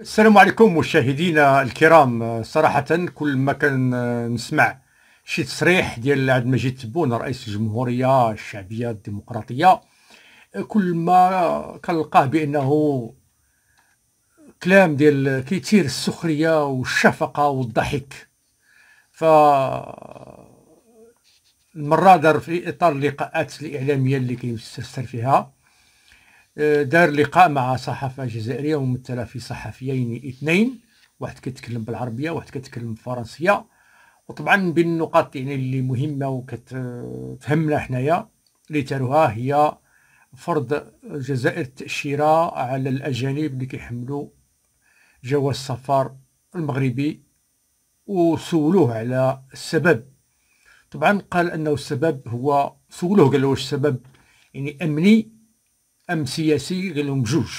السلام عليكم مشاهدينا الكرام صراحة كل ما كان نسمع شي تصريح ديال عبد المجيد تبون رئيس الجمهورية الشعبية الديمقراطية كل ما كنلقاه بأنه كلام ديال كيتير السخرية والشفقة والضحك ف المرة دار في إطار اللقاءات الإعلامية اللي كيتسر فيها دار لقاء مع صحافة جزائرية وممثلة في صحفيين اثنين واحد كيتكلم بالعربية واحد كيتكلم بالفرنسية وطبعا بين النقاط يعني اللي مهمة وكتفهمنا حنايا اللي تروها هي فرض جزائر التأشيرة على الأجانب اللي كيحملوا جواز السفر المغربي وسولوه على السبب طبعا قال انه السبب هو سولوه قال له واش السبب يعني امني ام سياسي قالهم بجوج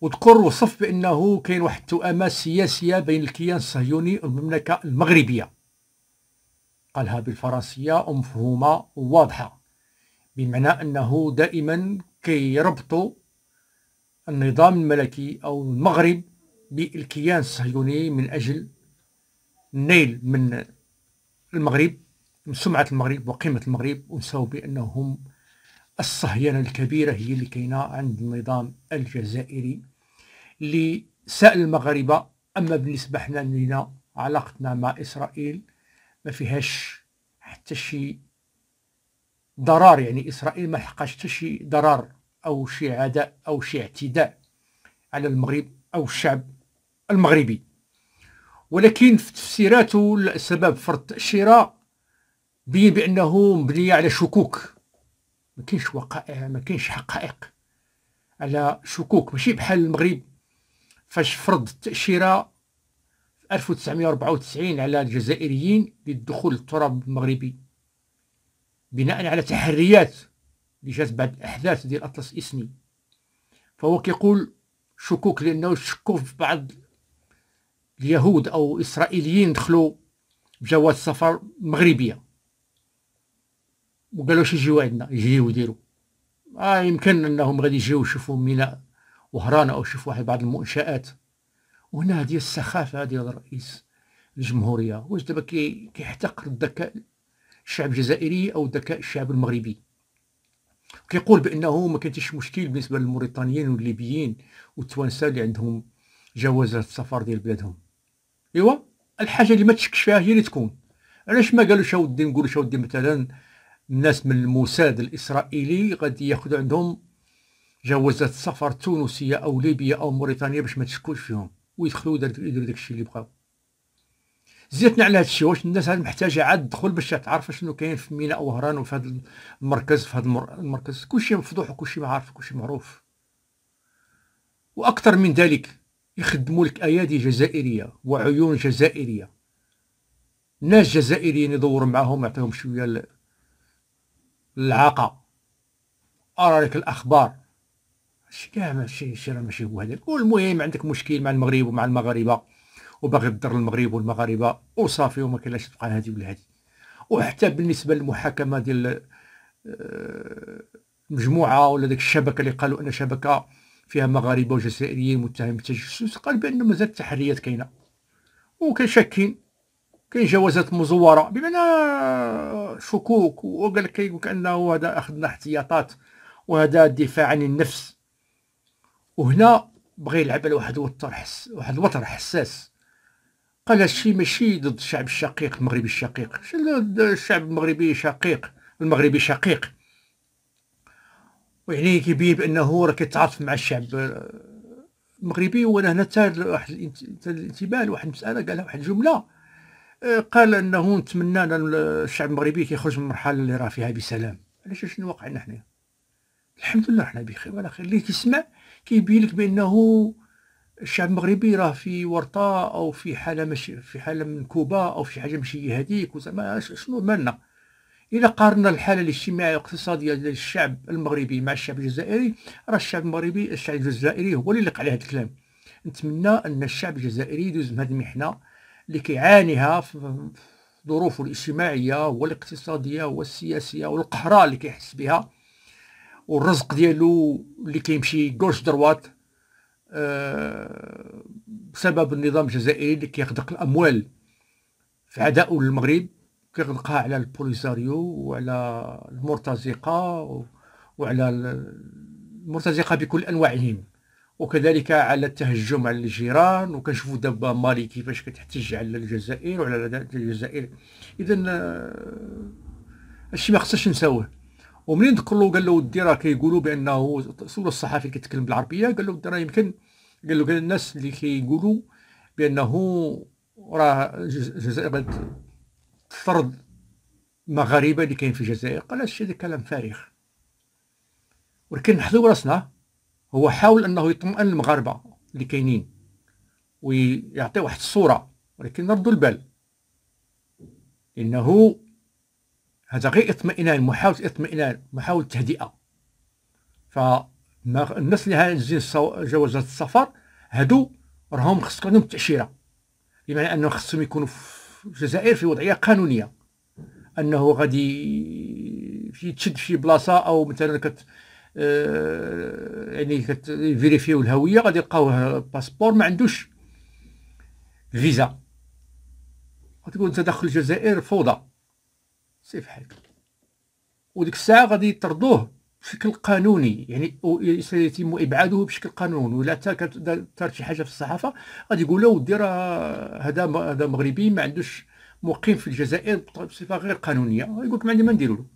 وذكر وصف بانه كاين واحد التؤامه سياسيه بين الكيان الصهيوني والمملكه المغربيه قالها بالفرنسيه ومفهومه وواضحه بمعنى انه دائما كيربطوا النظام الملكي او المغرب بالكيان الصهيوني من اجل النيل من المغرب من سمعه المغرب وقيمه المغرب ونساو بانهم الصهيونة الكبيرة هي اللي كاينة عند النظام الجزائري اللي سأل المغاربة أما بالنسبة حنا لينا علاقتنا مع إسرائيل ما فيهاش حتى شي ضرر يعني إسرائيل ما لحقاش حتى شي ضرر أو شي عداء أو شي اعتداء على المغرب أو الشعب المغربي ولكن في تفسيراته السبب فرض التأشيرة بين بأنه مبنية على شكوك ما كاينش وقائع ما كاينش حقائق على شكوك ماشي بحال المغرب فاش فرض التاشيره في 1994 على الجزائريين للدخول للتراب المغربي بناء على تحريات اللي جات بعد الاحداث ديال الاطلس الاسني فهو كيقول شكوك لانه شكوا في بعض اليهود او اسرائيليين دخلوا بجواز سفر مغربيه وقالوش يجيو عندنا يجيو يديروا آه يمكن انهم غادي يجيو يشوفوا ميناء وهران او يشوفوا واحد بعض المنشات وهنا هذه السخافه ديال الرئيس الجمهوريه واش دابا كيحتقر الذكاء الشعب الجزائري او الذكاء الشعب المغربي كيقول بانه ما كانتش مشكل بالنسبه للموريتانيين والليبيين والتوانسه اللي عندهم جوازات السفر ديال بلادهم ايوا الحاجه اللي ما تشكش فيها هي اللي تكون علاش ما قالوش اودي نقولوا اودي مثلا الناس من الموساد الاسرائيلي غادي ياخذوا عندهم جوازات سفر تونسيه او ليبيه او موريتانيه باش ما تشكوش فيهم ويدخلوا يديروا داكشي اللي بغاو زيتنا على هذا الشيء واش الناس هذه محتاجه عاد تدخل باش تعرف شنو كاين في ميناء وهران وفي هذا المركز في هذا المركز كلشي مفضوح وكلشي عارف وكلشي معروف واكثر من ذلك يخدموا لك ايادي جزائريه وعيون جزائريه ناس جزائريين يدوروا معاهم يعطيهم شويه العاقه ارى لك الاخبار هادشي كاع ماشي شي راه ماشي هو هذاك والمهم عندك مشكل مع المغرب ومع المغاربه وباغي تضر المغرب والمغاربه وصافي وما كاينلاش تبقى هادي ولا هادي وحتى بالنسبه للمحاكمه ديال المجموعه آه، ولا ديك الشبكه اللي قالوا ان شبكه فيها مغاربه وجزائريين متهم بالتجسس قال بان مازال التحريات كاينه وكان شاكين كاين جوازات مزوره بمعنى شكوك وقال لك كيقول انه هذا اخذنا احتياطات وهذا الدفاع عن النفس وهنا بغى يلعب على واحد الوتر حس واحد الوتر حساس قال هادشي ماشي ضد الشعب الشقيق المغربي الشقيق الشعب المغربي شقيق المغربي شقيق ويعني كيبين بانه راه كيتعاطف مع الشعب المغربي وانا هنا حتى واحد الانتباه لواحد المساله قالها واحد الجمله قال انه نتمنى ان الشعب المغربي كيخرج من المرحله اللي راه فيها بسلام علاش شنو واقعنا حنا الحمد لله حنا بخير وعلى خير اللي كيسمع كيبين لك بانه الشعب المغربي راه في ورطه او في حاله ماشي في حاله منكوبه او في حاجه ماشي هذيك وزعما شنو مالنا الى قارنا الحاله الاجتماعيه والاقتصاديه ديال الشعب المغربي مع الشعب الجزائري راه الشعب المغربي الشعب الجزائري هو اللي لقى على هذا الكلام نتمنى ان الشعب الجزائري يدوز من هذه المحنه لكيعانيها في ظروفه الاجتماعية والاقتصادية والسياسية والقهرة اللي كيحس بها والرزق ديالو اللي كيمشي كوش دروات أه بسبب النظام الجزائري اللي كيغدق الاموال في عداء المغرب كيغدقها على البوليساريو وعلى المرتزقه وعلى المرتزقه بكل انواعهم وكذلك على التهجم على الجيران وكنشوفوا دابا مالي كيفاش كتحتج على الجزائر وعلى الجزائر اذا آه، هادشي ما خصناش نساوه ومنين ذكر له قال له ودي راه كيقولوا بانه سول الصحفي كيتكلم بالعربيه قال له ودي راه يمكن قال له قال الناس اللي كيقولوا بانه راه الجزائر تفرض المغاربه اللي كاين في الجزائر قال هادشي كلام فارغ ولكن نحذو راسنا هو حاول انه يطمئن المغاربه اللي كاينين ويعطي واحد الصوره ولكن ردوا البال انه هذا غير اطمئنان محاوله اطمئنان محاوله تهدئه ف الناس اللي هاجين جوازات السفر هادو راهم خصهم عندهم التاشيره بمعنى انه خصهم يكونوا في الجزائر في وضعيه قانونيه انه غادي في تشد في بلاصه او مثلا كت آه، يعني كتفيريفيو الهويه غادي يلقاوه باسبور ما عندوش فيزا وتقول انت الجزائر فوضى سي في حالك وديك الساعه غادي يطردوه بشكل قانوني يعني سيتم ابعاده بشكل قانوني ولا تار شي حاجه في الصحافه غادي يقول له ودي راه هذا هذا مغربي ما عندوش مقيم في الجزائر بصفه غير قانونيه يقول لك ما عندي ما ندير له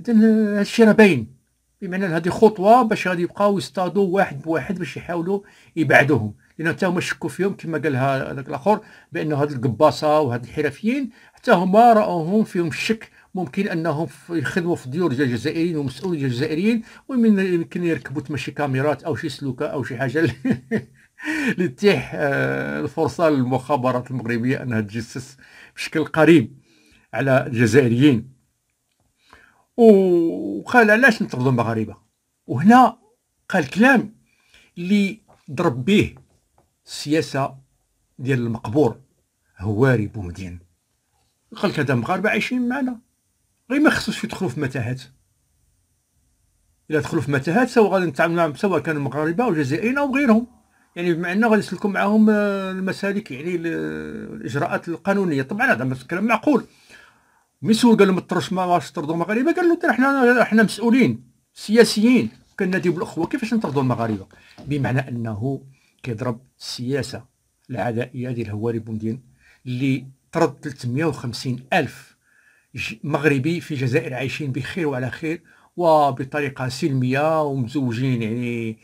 اذا هادشي راه باين بمعنى هذه خطوه باش غادي يبقاو يصطادوا واحد بواحد باش يحاولوا يبعدوهم لان حتى هما شكوا فيهم كما قالها هذاك الاخر بان هاد القباصه وهاد الحرفيين حتى هما راوهم فيهم الشك ممكن انهم يخدموا في ديور ديال الجزائريين ومسؤولين الجزائريين ومن يمكن يركبوا تما شي كاميرات او شي سلوكه او شي حاجه لتيح آه، الفرصه للمخابرات المغربيه انها تجسس بشكل قريب على الجزائريين وقال علاش نطردوا المغاربه وهنا قال كلام اللي ضرب به السياسه ديال المقبور هواري بومدين قال كذا المغاربه عايشين معنا غير ما خصوش يدخلوا في متاهات الا دخلوا في متاهات سواء غادي نتعامل معهم سواء كانوا مغاربه او جزائريين او غيرهم يعني بما انه غادي يسلكوا معاهم آه، المسالك يعني الاجراءات القانونيه طبعا هذا كلام معقول مي سول قال لهم ما واش ترضوا المغاربه قال له احنا احنا مسؤولين سياسيين كناديو بالاخوه كيفاش نطردوا المغاربه بمعنى انه كيضرب السياسه العدائيه ديال هواري بوندين اللي طرد 350 الف مغربي في الجزائر عايشين بخير وعلى خير وبطريقه سلميه ومزوجين يعني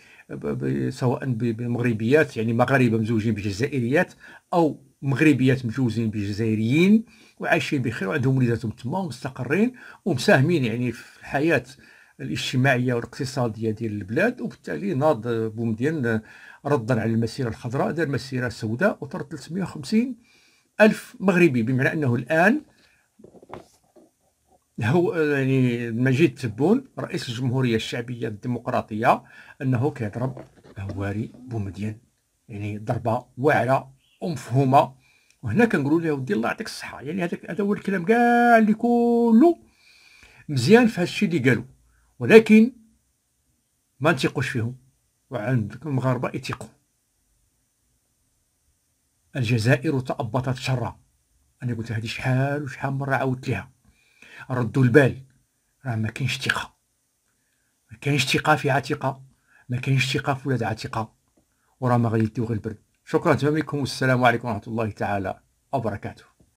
سواء بالمغربيات يعني مغاربه مزوجين بجزائريات او مغربيات مجوزين بجزائريين وعايشين بخير وعندهم وليداتهم تما ومستقرين ومساهمين يعني في الحياه الاجتماعيه والاقتصاديه ديال البلاد وبالتالي ناض بومدين ردا على المسيره الخضراء دار مسيره سوداء وطرد 350 الف مغربي بمعنى انه الان هو يعني مجيد تبون رئيس الجمهوريه الشعبيه الديمقراطيه انه كيضرب هواري بومدين يعني ضربه واعره ومفهومه وهنا كنقولوا له ودي الله يعطيك الصحه يعني هذاك هذا هو الكلام كاع اللي كله مزيان في هادشي اللي قالوا ولكن ما نتيقوش فيهم وعندك المغاربه يتيقوا الجزائر تأبطت شرا انا قلت هذه شحال وشحال مره عاودت لها ردوا البال راه ما كاينش ثقه ما كاينش ثقه في عتيقه ما كاينش ثقه في ولاد عتيقه وراه ما يديو غير البرد شكرا لكم والسلام عليكم ورحمة الله تعالى وبركاته